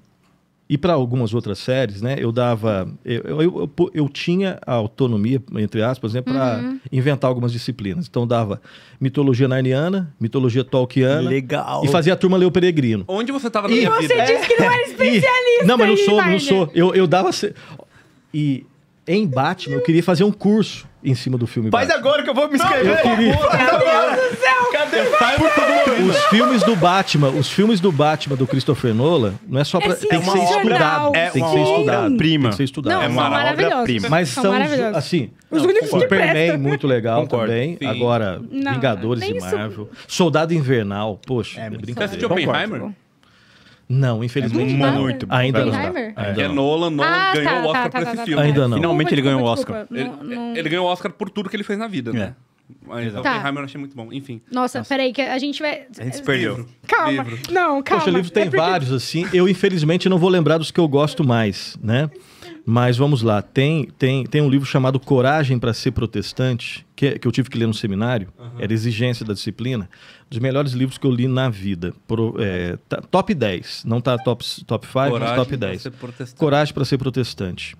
e para algumas outras séries, né, eu dava. Eu, eu, eu, eu tinha a autonomia, entre aspas, né, para uhum. inventar algumas disciplinas. Então dava mitologia narniana, mitologia tolkiana. Legal. E fazia a turma ler o peregrino. Onde você estava na e minha você vida? Você disse que não era especialista. E, não, mas não sou, não sou. Eu, eu dava. E em Batman, eu queria fazer um curso em cima do filme Faz Batman. agora que eu vou me inscrever. Meu Deus do céu! Cadê o Os filmes do Batman, os filmes do Batman do Christopher Nolan, não é só pra... É tem que ser estudado. É tem que ser estudado. Prima. Tem que ser estudado. Não, é uma obra-prima. Mas são, são assim... Os não, únicos Superman, muito legal concordo, também. Sim. Agora, não, Vingadores e Marvel. Soldado Invernal, poxa, é, é brincadeira. Você assistiu Oppenheimer? Concordo. Não, infelizmente é não. Muito Ainda não. Ainda é Nolan, Nolan ah, ganhou tá, o Oscar tá, tá, pra esse tá, tá, filme. Ainda não. Finalmente ele ganhou o Oscar. Ele, ele, ganhou o Oscar por tudo que ele fez na vida, é. né? Mas o então, tá. Oppenheimer eu achei muito bom. Enfim. Nossa, Nossa. peraí, que a gente vai. A gente se perdeu. Calma. Livro. Não, calma. Poxa, livro tem é porque... vários, assim. Eu, infelizmente, não vou lembrar dos que eu gosto mais, né? Mas vamos lá. Tem, tem, tem um livro chamado Coragem para Ser Protestante, que, é, que eu tive que ler no seminário. Uhum. Era exigência da disciplina. Dos melhores livros que eu li na vida. Pro, é, tá, top 10. Não tá top, top 5, Coragem mas top 10. Coragem para ser protestante.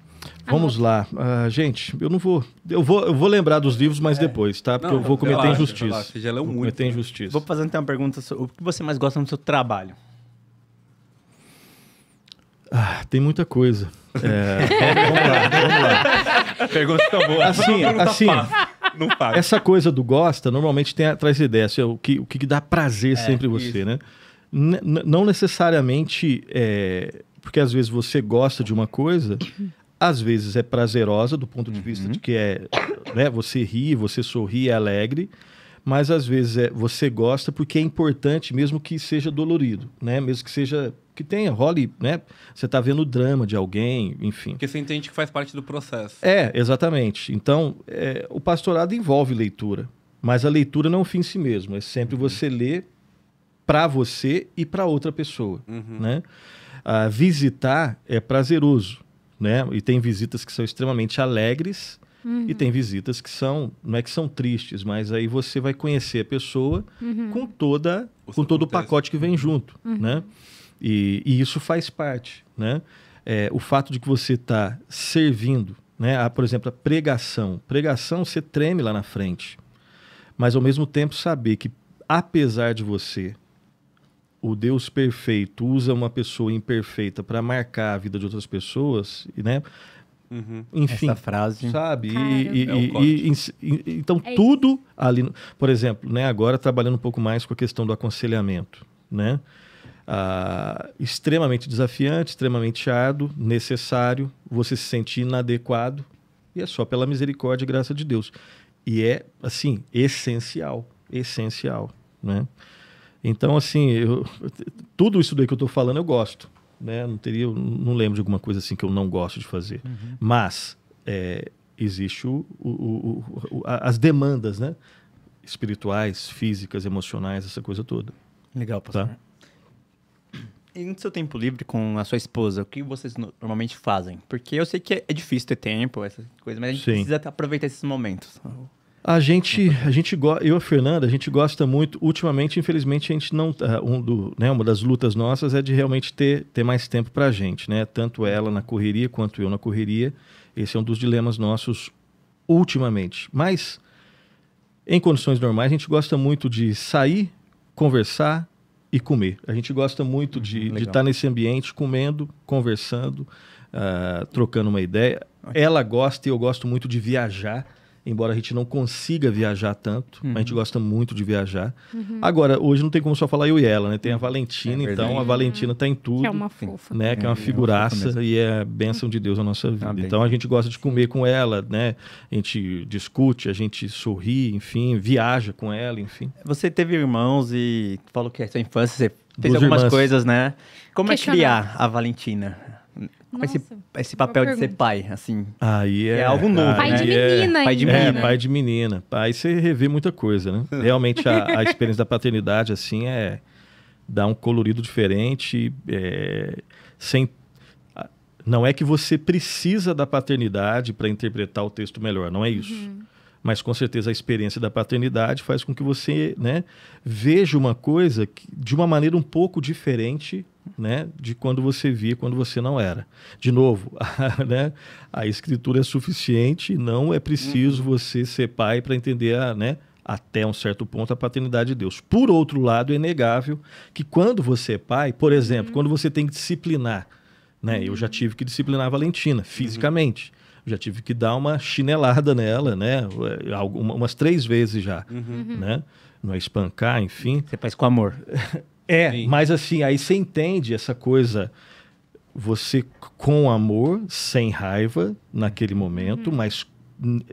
Vamos lá. Uh, gente, eu não vou. Eu vou, eu vou lembrar dos livros mais é. depois, tá? Porque não, eu vou cometer relaxa, injustiça. Relaxa, já leu muito. Cometer né? injustiça. Vou fazer então uma pergunta sobre o que você mais gosta no seu trabalho? Ah, tem muita coisa. É, vamos lá, vamos lá. Pergunta tão tá boa. Assim, assim. Tá não paga. Essa coisa do gosta normalmente tem atrás de dessa, assim, é o que, o que dá prazer é, sempre você, né? N não necessariamente é, porque às vezes você gosta de uma coisa às vezes é prazerosa do ponto de uhum. vista de uhum. que é, né, você ri, você sorri, é alegre, mas às vezes é, você gosta porque é importante mesmo que seja dolorido, né? Mesmo que seja que tenha role, né? Você tá vendo o drama de alguém, enfim. Porque você entende que faz parte do processo. É, exatamente. Então, é, o pastorado envolve leitura, mas a leitura não é um fim em si mesmo, é sempre uhum. você ler para você e para outra pessoa, uhum. né? Ah, visitar é prazeroso, né? E tem visitas que são extremamente alegres uhum. e tem visitas que são, não é que são tristes, mas aí você vai conhecer a pessoa uhum. com toda, Ou com todo acontece. o pacote que vem junto, uhum. né? E, e, isso faz parte, né? É, o fato de que você está servindo, né? A, ah, por exemplo, a pregação. Pregação, você treme lá na frente. Mas ao mesmo tempo saber que, apesar de você o Deus perfeito usa uma pessoa imperfeita para marcar a vida de outras pessoas, né? Uhum. Enfim, Essa frase. sabe? E, e, é um e, e, então é tudo ali, por exemplo, né? Agora trabalhando um pouco mais com a questão do aconselhamento, né? Ah, extremamente desafiante, extremamente árduo, necessário. Você se sente inadequado e é só pela misericórdia e graça de Deus. E é assim essencial, essencial, né? Então, assim, eu, tudo isso daí que eu estou falando eu gosto. Né? Não teria, não lembro de alguma coisa assim que eu não gosto de fazer. Uhum. Mas é, existe o, o, o, o as demandas, né? Espirituais, físicas, emocionais, essa coisa toda. Legal, tá? pastor. Tá? E no seu tempo livre com a sua esposa, o que vocês normalmente fazem? Porque eu sei que é, é difícil ter tempo, essas coisas, mas a gente Sim. precisa aproveitar esses momentos. A gente, a gente eu e a Fernanda, a gente gosta muito. Ultimamente, infelizmente, a gente não. Eh, um do, né, uma das lutas nossas é de realmente ter, ter mais tempo para a gente, né? Tanto ela na correria quanto eu na correria. Esse é um dos dilemas nossos ultimamente. Mas, em condições normais, a gente gosta muito de sair, conversar e comer. A gente gosta muito de uhum, estar tá nesse ambiente comendo, conversando, uh, trocando uma ideia. Ela gosta e eu gosto muito de viajar embora a gente não consiga viajar tanto, uhum. mas a gente uhum. gosta muito de viajar. Uhum. Agora, hoje não tem como só falar eu e ela, né? Tem a uhum. Valentina, é então a Valentina está em é tudo. Né? Que é uma fofa. Né? Que é uma figuraça é e é a bênção de Deus na nossa vida. então a gente gosta de comer com ela, né? A gente discute, a gente sorri, enfim, viaja com ela, enfim. Você teve irmãos e falou que a sua infância você fez algumas irmãs. coisas, né? Como é criar a Valentina? Nossa, esse, esse papel de ser pai, assim. Aí é, é algo novo. Pai né? de menina, é, pai de menina. É, pai de menina. Aí você revê muita coisa, né? Realmente a, a experiência da paternidade, assim, é dá um colorido diferente, é, sem não é que você precisa da paternidade para interpretar o texto melhor, não é isso. Uhum. Mas com certeza a experiência da paternidade faz com que você né, veja uma coisa que, de uma maneira um pouco diferente né, de quando você via e quando você não era. De novo, a, né, a escritura é suficiente, não é preciso uhum. você ser pai para entender a, né, até um certo ponto a paternidade de Deus. Por outro lado, é negável que quando você é pai, por exemplo, uhum. quando você tem que disciplinar, né, uhum. eu já uhum. tive que disciplinar a Valentina uhum. fisicamente já tive que dar uma chinelada nela, né? Algum, umas três vezes já, uhum. né? Não é espancar, enfim. Você faz com amor. É, Sim. mas assim, aí você entende essa coisa. Você com amor, sem raiva naquele uhum. momento, uhum. mas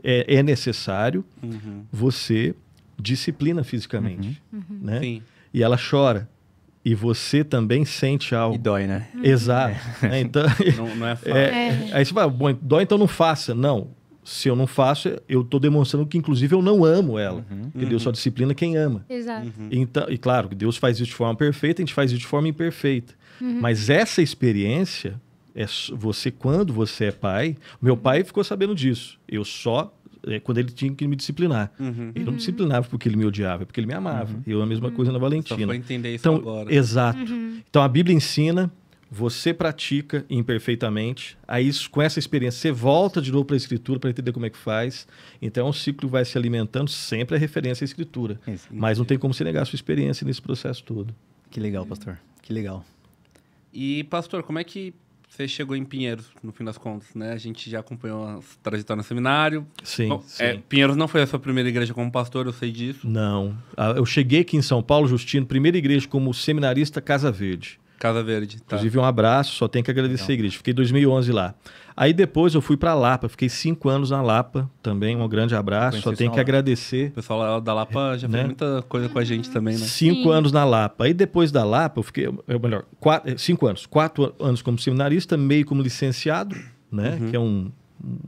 é, é necessário uhum. você disciplina fisicamente, uhum. uhum. né? Sim. E ela chora. E você também sente algo. E dói, né? Exato. É. Né? Então, não, não, é, é fácil. É, aí você fala, bom, dói então não faça. Não, se eu não faço, eu estou demonstrando que, inclusive, eu não amo ela. Uhum, porque Deus só uhum. disciplina quem ama. Exato. Uhum. Então, e claro, Deus faz isso de forma perfeita, a gente faz isso de forma imperfeita. Uhum. Mas essa experiência, é você quando você é pai, meu pai ficou sabendo disso. Eu só é quando ele tinha que me disciplinar. Uhum. Ele não me uhum. disciplinava porque ele me odiava, é porque ele me amava. Uhum. Eu a mesma uhum. coisa na Valentina. Só entender isso então, agora. Exato. Então a Bíblia ensina você pratica imperfeitamente, aí com essa experiência você volta de novo para a escritura para entender como é que faz. Então o é ciclo vai se alimentando, sempre a referência à escritura. Mas não tem como você negar a sua experiência nesse processo todo. Que legal, pastor. Que legal. E pastor, como é que você chegou em Pinheiros, no fim das contas, né? A gente já acompanhou a trajetória no seminário. Sim, Bom, é, sim. É, Pinheiros não foi a sua primeira igreja como pastor, eu sei disso. Não. Ah, eu cheguei aqui em São Paulo, Justino, primeira igreja como seminarista Casa Verde. Casa Verde. Tá. Inclusive, um abraço, só tenho que agradecer, Legal. Igreja. Fiquei 2011 lá. Aí depois eu fui para Lapa, fiquei cinco anos na Lapa também. Um grande abraço, só tenho que agradecer. O pessoal da Lapa é, já né? fez muita coisa com a gente também, né? Cinco Sim. anos na Lapa. Aí depois da Lapa, eu fiquei, ou melhor, quatro, eh, cinco anos. Quatro anos como seminarista, meio como licenciado, né? Uhum. Que é um,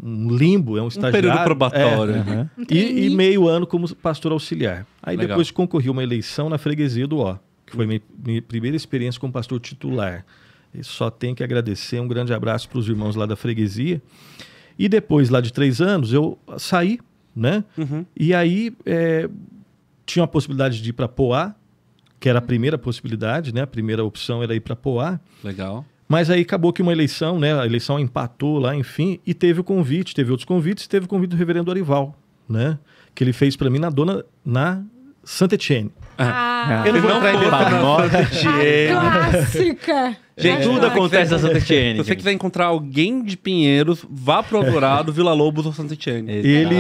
um limbo, é um estágio. Um período é, probatório. É, uhum. e, e, meio ano como pastor auxiliar. Aí Legal. depois concorri uma eleição na freguesia do Ó que foi minha, minha primeira experiência como pastor titular. E só tenho que agradecer, um grande abraço para os irmãos lá da freguesia. E depois, lá de três anos, eu saí, né? Uhum. E aí é, tinha a possibilidade de ir para Poá, que era a primeira possibilidade, né? A primeira opção era ir para Poá. Legal. Mas aí acabou que uma eleição, né? A eleição empatou lá, enfim, e teve o convite, teve outros convites, teve o convite do reverendo Arival, né? Que ele fez para mim na dona, na Santa Etienne. Ah, não vou entrar em Clássica! Gente, é. tudo acontece na Santa Etienne. Você quiser encontrar alguém de Pinheiros, vá pro Alvorado, Vila Lobos ou Santa Etienne. Ele,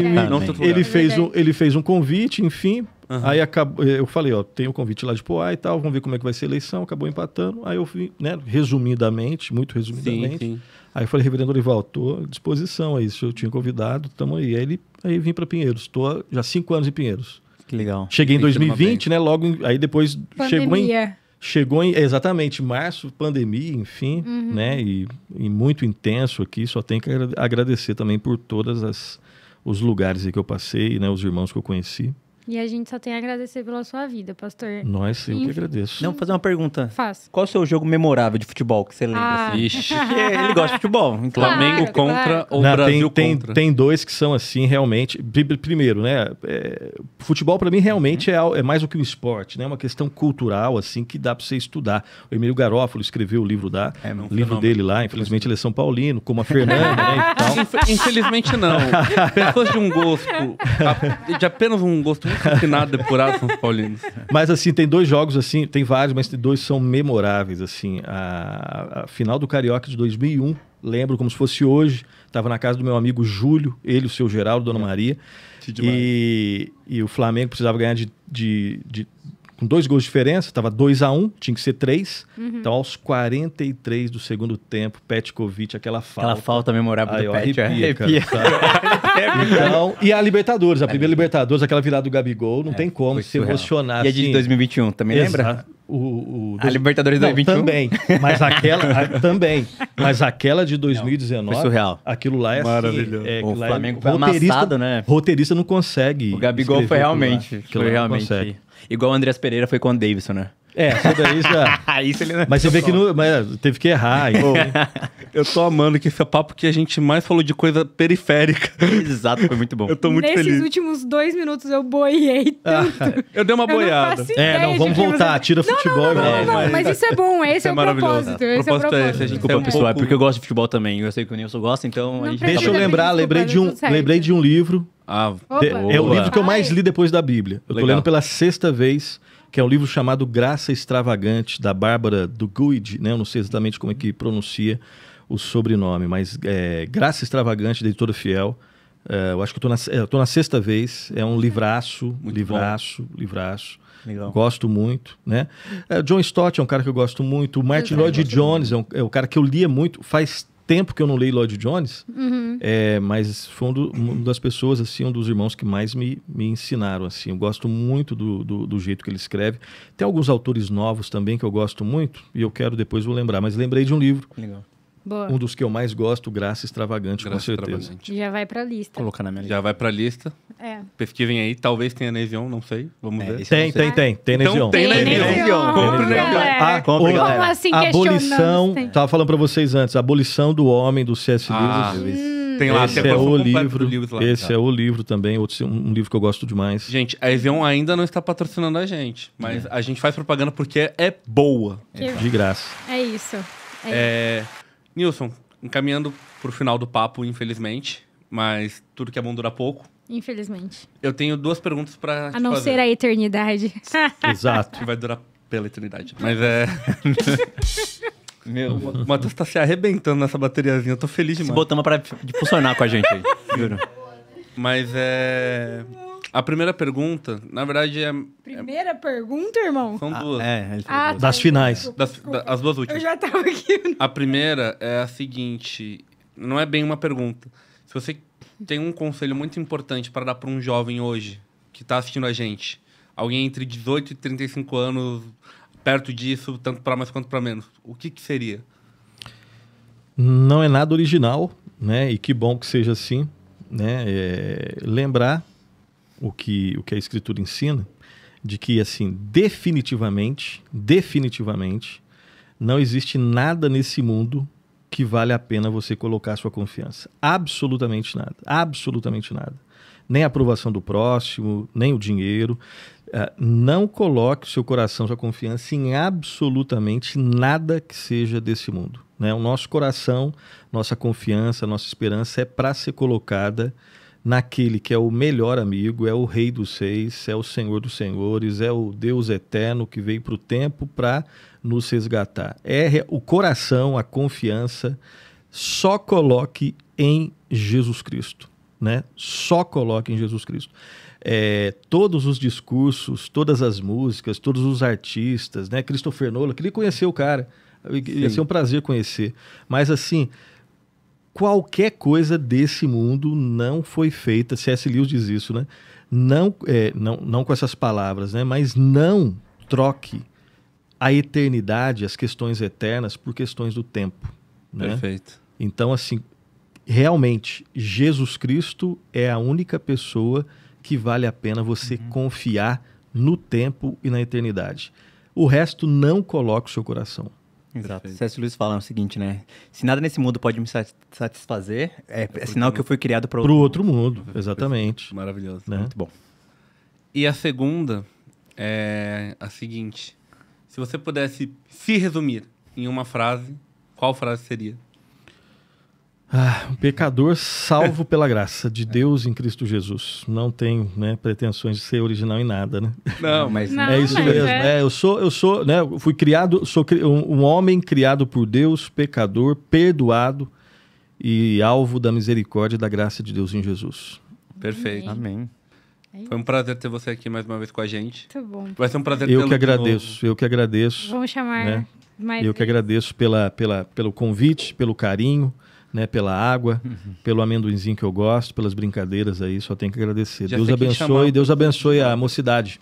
ele, fez um, ele fez um convite, enfim. Uhum. Aí acabou, eu falei, ó, tem o um convite lá de Poá e tal, vamos ver como é que vai ser a eleição, acabou empatando. Aí eu né, resumidamente, muito resumidamente. Sim, sim. Aí eu falei, reverendo Orival tô à disposição aí, se eu tinha convidado, tamo aí. Aí, ele, aí vim para Pinheiros, tô há já cinco anos em Pinheiros. Que legal. Cheguei em 2020, né? Logo, aí depois Pandemia. chegou em chegou em, exatamente março, pandemia, enfim, uhum. né? E, e, muito intenso aqui. Só tenho que agradecer também por todas as os lugares que eu passei, né? Os irmãos que eu conheci. E a gente só tem a agradecer pela sua vida, pastor. Nós, eu que agradeço. Vamos fazer uma pergunta. Faça. Qual é o seu jogo memorável de futebol que você lembra? Ah. Assim? Ixi. ele gosta de futebol. Então. Claro, Flamengo contra claro. ou Não, Brasil tem, contra? Tem, tem dois que são assim, realmente. Primeiro, né? É, futebol, para mim, realmente uhum. é, é, mais do que um esporte, né? É uma questão cultural, assim, que dá para você estudar. O Emílio Garófalo escreveu o livro, da, é, livro fenômeno. dele lá. Infelizmente, ele é São Paulino, como a Fernanda, né? Infelizmente, não. Pessoas de um gosto, de apenas um gosto Nada depurado é são paulinos. Mas assim, tem dois jogos assim, tem vários, mas dois são memoráveis assim. A, a final do Carioca de 2001, lembro como se fosse hoje, estava na casa do meu amigo Júlio, ele, o seu Geraldo, Dona é. Maria. E, e o Flamengo precisava ganhar de, de, de com dois gols de diferença, estava 2 a 1 um, tinha que ser 3. Uhum. Então, aos 43 do segundo tempo, Petkovic, aquela falta. Aquela falta memorável Aí, do Pet, arrepia, é. Cara, então, e a Libertadores, a primeira Libertadores, aquela virada do Gabigol, não é, tem como se surreal. emocionar. E a é de 2021, assim. também lembra? Exato. O, o dois... A Libertadores de 2021? Também. Mas aquela. a, também. Mas aquela de 2019. Não, surreal. Aquilo lá é assim, Maravilhoso. Assim, é, o é Flamengo é, foi roteirista, amassado, né? Roteirista não consegue. O Gabigol foi realmente. Foi realmente. Consegue. Igual o Andreas Pereira foi com o Davidson, né? É, isso daí é. já. isso ele não... Mas você vê que mas teve que errar. eu tô amando que esse é papo que a gente mais falou de coisa periférica. Exato, foi muito bom. Eu tô muito Nesses feliz. Nesses últimos dois minutos eu boiei tanto. Ah, eu dei uma boiada. Não é, não, vamos voltar. Você... Tira futebol. Não, não, não, não, mas... mas isso é bom. Esse é, é o propósito. Esse propósito é o propósito. É esse, desculpa, é um pessoal, É porque eu gosto de futebol também. Eu sei que o Nilson gosta, então... Gente... Deixa eu tá lembrar. Lembrei de um, lembrei de um livro. Ah, de, é, é o livro que eu mais li depois da Bíblia. Eu tô lendo pela sexta vez que é um livro chamado Graça Extravagante, da Bárbara Duguid, né? Eu não sei exatamente como é que pronuncia o sobrenome, mas é, Graça Extravagante, da Editora Fiel. É, eu acho que estou na, é, na, sexta vez. É um livraço, muito livraço, bom. livraço. Legal. Gosto muito, né? É, John Stott é um cara que eu gosto muito. O Martin Lloyd Jones é, um, é o cara que eu lia muito. Faz tempo que eu não leio Lloyd Jones, uhum. é, mas foi um do, uma das pessoas, assim, um dos irmãos que mais me, me ensinaram, assim. Eu gosto muito do, do, do, jeito que ele escreve. Tem alguns autores novos também que eu gosto muito, e eu quero depois vou lembrar, mas lembrei de um livro. Legal. Boa. Um dos que eu mais gosto, Graça Extravagante, Graça com certeza. Extravagante. Já vai pra lista. Colocar na minha lista. Já vai pra lista. É. Pesquisem aí, talvez tenha Nevion, não sei. Vamos é, ver. Tem, tem, tem. Então, tem Nevion. Tem, Nevion. Compre né? Nevion. Ah, Como assim, Abolição, tava falando pra vocês antes, Abolição do Homem, do C.S. Ah, Hum. Tem lá, esse é o livro, lá, esse é o livro também, outro, um livro que eu gosto demais. Gente, a Evion ainda não está patrocinando a gente, mas é. a gente faz propaganda porque é boa. É. De graça. É isso. É. é... Nilson, encaminhando pro final do papo, infelizmente, mas tudo que é bom dura pouco. Infelizmente. Eu tenho duas perguntas para A não fazer. ser a eternidade. Exato. Que vai durar pela eternidade. Mas é. Meu, o Matheus tá se arrebentando nessa bateriazinha. Eu tô feliz demais. Se botamos é pra funcionar com a gente aí, juro. Mas é. A primeira pergunta, na verdade, é. Primeira é... pergunta, irmão? São duas. Ah, é, ah, duas. É, ah, tá, das finais. Então, das, da, as duas últimas. Eu já tava aqui. A primeira é a seguinte: não é bem uma pergunta. Se você tem um conselho muito importante para dar para um jovem hoje que está assistindo a gente, alguém entre 18 e 35 anos, perto disso, tanto para mais quanto para menos, o que, que seria? Não é nada original, né? E que bom que seja assim, né? É... Lembrar o que, o que a Escritura ensina, de que, assim, definitivamente, definitivamente, não existe nada nesse mundo que vale a pena você colocar sua confiança. Absolutamente nada. Absolutamente nada. Nem a aprovação do próximo, nem o dinheiro. Uh, não coloque seu coração, sua confiança em absolutamente nada que seja desse mundo. Né? O nosso coração, nossa confiança, nossa esperança é para ser colocada naquele que é o melhor amigo, é o Rei dos Seis, é o Senhor dos Senhores, é o Deus eterno que veio para o tempo para nos resgatar. É o coração, a confiança, só coloque em Jesus Cristo, né? Só coloque em Jesus Cristo. É, todos os discursos, todas as músicas, todos os artistas, né? Christopher Nolan, queria conhecer o cara, ia assim, ser é um prazer conhecer. Mas assim, qualquer coisa desse mundo não foi feita. C.S. Lewis diz isso, né? Não, é, não, não com essas palavras, né? Mas não troque a eternidade, as questões eternas, por questões do tempo. Né? Perfeito. Então, assim, realmente, Jesus Cristo é a única pessoa que vale a pena você uhum. confiar no tempo e na eternidade. O resto não coloque o seu coração. Exato. Perfeito. C.S. Luiz fala o seguinte, né? Se nada nesse mundo pode me satisfazer, é, é, é sinal que eu fui criado para outro, outro mundo. mundo. Exatamente. Maravilhoso. Né? Muito bom. E a segunda é a seguinte: se você pudesse se resumir em uma frase, qual frase seria? Ah, um pecador salvo pela graça de Deus em Cristo Jesus. Não tenho né, pretensões de ser original em nada, né? Não, mas não, é isso mas mesmo. É. É, eu sou, eu sou, né? fui criado, sou um homem criado por Deus, pecador, perdoado e alvo da misericórdia e da graça de Deus em Jesus. Perfeito. Amém. É Foi um prazer ter você aqui mais uma vez com a gente. Muito bom. Vai ser um prazer Eu que agradeço, eu que agradeço. Vamos chamar. Né? Mais eu que agradeço pela, pela, pelo convite, pelo carinho né, pela água, uhum. pelo amendoinzinho que eu gosto, pelas brincadeiras aí, só tenho que agradecer. Já Deus abençoe, Deus abençoe a mocidade.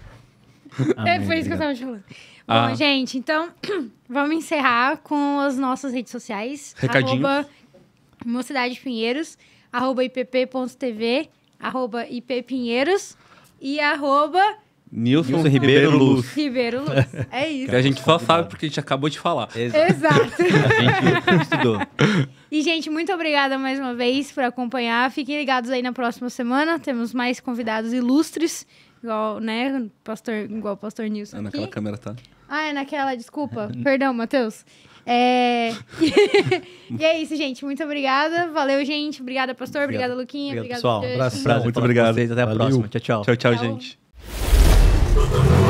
é, foi isso que eu estava falando. Ah. Bom, gente, então vamos encerrar com as nossas redes sociais. Recadinho. Arroba Mocidade Pinheiros, arroba ipp.tv, arroba ippinheiros e arroba Nilson, Nilson Ribeiro, Ribeiro Luz. Luz. Ribeiro Luz. É isso. Que a gente só sabe porque a gente acabou de falar. Exato. Exato. a gente estudou. E, gente, muito obrigada mais uma vez por acompanhar. Fiquem ligados aí na próxima semana. Temos mais convidados ilustres, igual, né, pastor, igual o pastor Nilson. É naquela aqui. câmera, tá? Ah, é naquela, desculpa. Perdão, Matheus. É... e é isso, gente. Muito obrigada. Valeu, gente. Obrigada, pastor. Obrigada, Luquinha. Obrigado, obrigada, pessoal. Um abraço. Muito obrigado. Vocês. Até a Valeu. próxima. Tchau, tchau. Tchau, tchau, tchau. gente. Thank you.